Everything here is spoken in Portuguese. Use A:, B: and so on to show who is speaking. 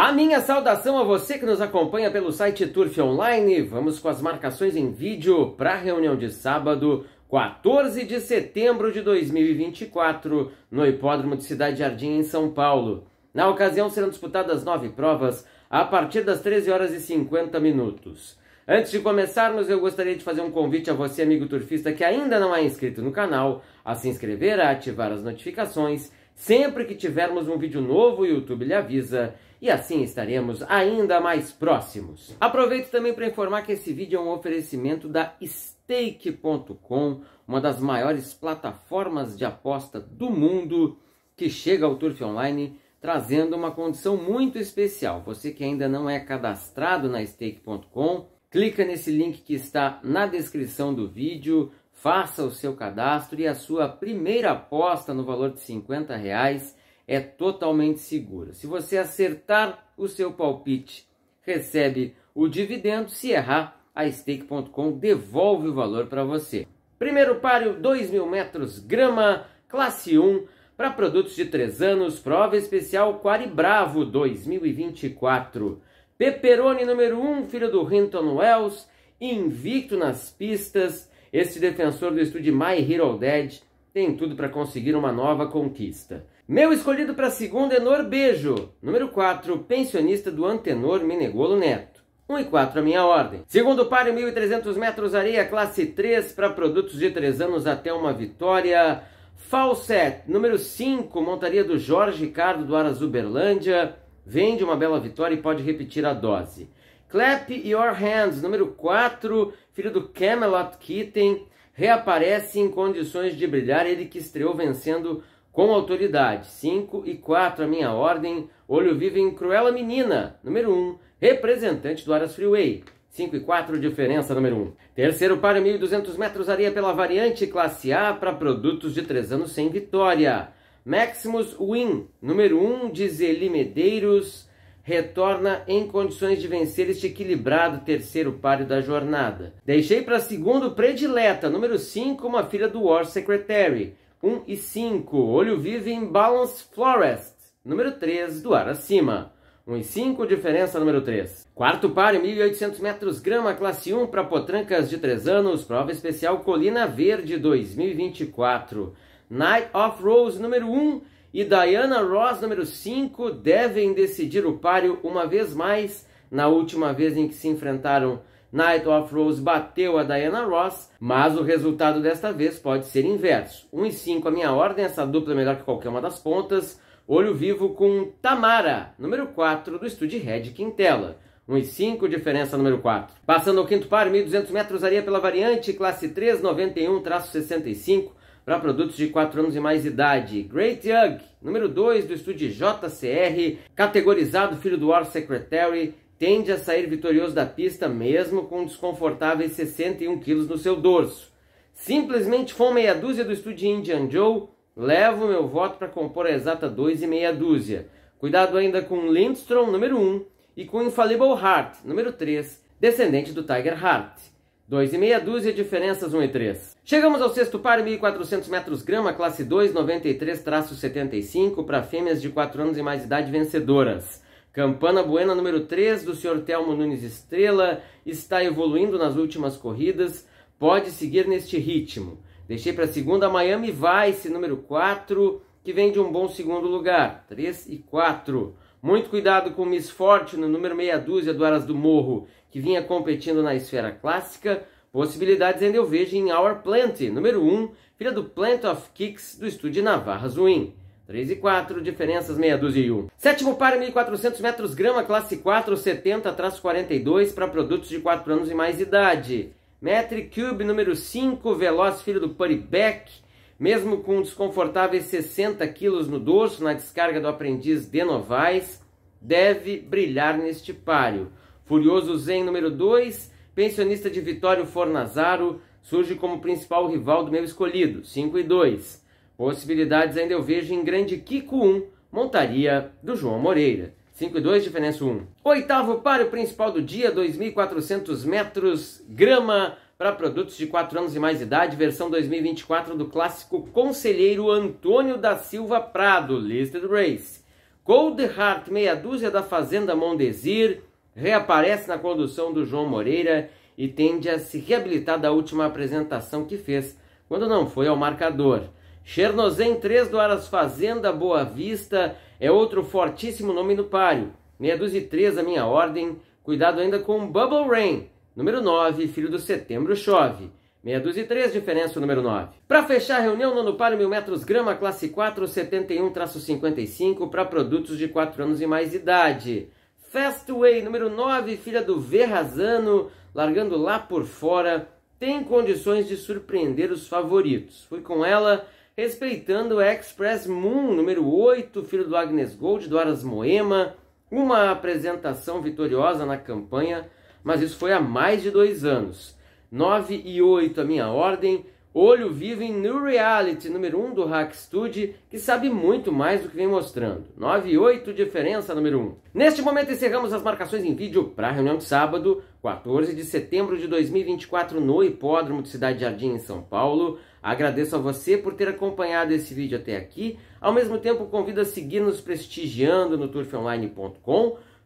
A: A minha saudação a você que nos acompanha pelo site Turf Online. Vamos com as marcações em vídeo para a reunião de sábado, 14 de setembro de 2024, no Hipódromo de Cidade Jardim, em São Paulo. Na ocasião serão disputadas nove provas a partir das 13 horas e 50 minutos. Antes de começarmos, eu gostaria de fazer um convite a você, amigo turfista, que ainda não é inscrito no canal, a se inscrever, a ativar as notificações Sempre que tivermos um vídeo novo, o YouTube lhe avisa e assim estaremos ainda mais próximos. Aproveito também para informar que esse vídeo é um oferecimento da Stake.com, uma das maiores plataformas de aposta do mundo, que chega ao Turf Online trazendo uma condição muito especial. Você que ainda não é cadastrado na Stake.com, clica nesse link que está na descrição do vídeo, Faça o seu cadastro e a sua primeira aposta no valor de 50 reais é totalmente segura. Se você acertar o seu palpite, recebe o dividendo. Se errar, a stake.com devolve o valor para você. Primeiro páreo, 2 mil metros, grama, classe 1, para produtos de 3 anos, prova especial Quaribravo 2024. Peperoni número 1, filho do Hinton Wells, invicto nas pistas, este defensor do estúdio My Hero Dead tem tudo para conseguir uma nova conquista. Meu escolhido para segundo é Norbejo, número 4, pensionista do Antenor Menegolo Neto. 1 e 4 a minha ordem. Segundo par, 1.300 metros areia, classe 3, para produtos de 3 anos até uma vitória. Falset, número 5, montaria do Jorge Ricardo do Aras Uberlândia. Vende uma bela vitória e pode repetir a dose. Clap Your Hands, número 4, filho do Camelot Kitten, reaparece em condições de brilhar, ele que estreou vencendo com autoridade. 5 e 4, a minha ordem, Olho Vivo em Cruela Menina, número 1, representante do Aras Freeway. 5 e 4, diferença número 1. Terceiro para 1.200 metros, areia pela variante classe A para produtos de 3 anos sem vitória. Maximus Win, número 1, diz Eli Medeiros, retorna em condições de vencer este equilibrado terceiro páreo da jornada. Deixei para segundo predileta, número 5, uma filha do War Secretary, 1 um e 5, Olho Vivo em Balance Florest, número 3, do ar acima. 1 um e 5, diferença número 3. Quarto páreo, 1.800 metros grama, classe 1 para potrancas de 3 anos, prova especial Colina Verde 2024. Night of Rose, número 1, e Diana Ross, número 5, devem decidir o páreo uma vez mais. Na última vez em que se enfrentaram, Night of Rose bateu a Diana Ross, mas o resultado desta vez pode ser inverso. 1 e 5 a minha ordem, essa dupla é melhor que qualquer uma das pontas. Olho vivo com Tamara, número 4 do estúdio Red Quintela. 1 e 5, diferença número 4. Passando ao quinto par, 1.200 metros, areia pela variante, classe 3, 91, traço 65 para produtos de 4 anos e mais idade. Great Young, número 2 do estúdio JCR, categorizado filho do War Secretary, tende a sair vitorioso da pista mesmo com desconfortáveis 61 quilos no seu dorso. Simplesmente com meia dúzia do estúdio Indian Joe, levo meu voto para compor a exata 2 e meia dúzia. Cuidado ainda com Lindstrom, número 1, um, e com Infallible Heart, número 3, descendente do Tiger Heart. 2 e meia dúzia, diferenças 1 e 3. Chegamos ao sexto par, 1.400 metros grama, classe 2, 93-75, para fêmeas de 4 anos e mais de idade vencedoras. Campana Buena, número 3, do Sr. Telmo Nunes Estrela, está evoluindo nas últimas corridas, pode seguir neste ritmo. Deixei para a segunda, Miami Vice, número 4, que vem de um bom segundo lugar, 3 e 4. Muito cuidado com Miss Fortune, número meia dúzia do Aras do Morro, que vinha competindo na esfera clássica. Possibilidades ainda eu vejo em Our Plant, número 1, filha do Plant of Kicks do estúdio Navarra Zuin. 3 e 4, diferenças meia dúzia e 1. Sétimo par, 1.400 metros grama, classe 4, 70, traço 42, para produtos de 4 anos e mais idade. Metric Cube, número 5, veloz, filho do Putty Beck, mesmo com desconfortáveis 60 quilos no dorso, na descarga do aprendiz de Novaes, deve brilhar neste páreo. Furioso Zen número 2, pensionista de Vitório Fornazaro, surge como principal rival do meu escolhido, 5 e 2. Possibilidades ainda eu vejo em grande Kiko 1, montaria do João Moreira. 5 e 2, diferença 1. Oitavo páreo principal do dia, 2.400 metros, grama para produtos de 4 anos e mais idade, versão 2024 do clássico Conselheiro Antônio da Silva Prado, Listed Race. Cold Heart meia dúzia da Fazenda Mondesir reaparece na condução do João Moreira e tende a se reabilitar da última apresentação que fez, quando não foi ao marcador. Chernozen 3 do Aras Fazenda Boa Vista é outro fortíssimo nome no páreo. Meia dúzia e 3 a minha ordem, cuidado ainda com Bubble Rain Número 9, filho do setembro chove. 62 e 3, diferença número 9. Para fechar, a reunião nono par, mil metros grama, classe 4, 71-55, para produtos de 4 anos e mais de idade. Fastway, número 9, filha do Verrazano, largando lá por fora, tem condições de surpreender os favoritos. Fui com ela, respeitando a Express Moon, número 8, filho do Agnes Gold, do Aras Moema, uma apresentação vitoriosa na campanha, mas isso foi há mais de dois anos. 9 e 8, a minha ordem. Olho vivo em New Reality, número 1 do Hack Studio, que sabe muito mais do que vem mostrando. 9 e 8, diferença número 1. Neste momento encerramos as marcações em vídeo para a reunião de sábado, 14 de setembro de 2024, no Hipódromo de Cidade Jardim, em São Paulo. Agradeço a você por ter acompanhado esse vídeo até aqui. Ao mesmo tempo, convido a seguir nos prestigiando no turfonline.com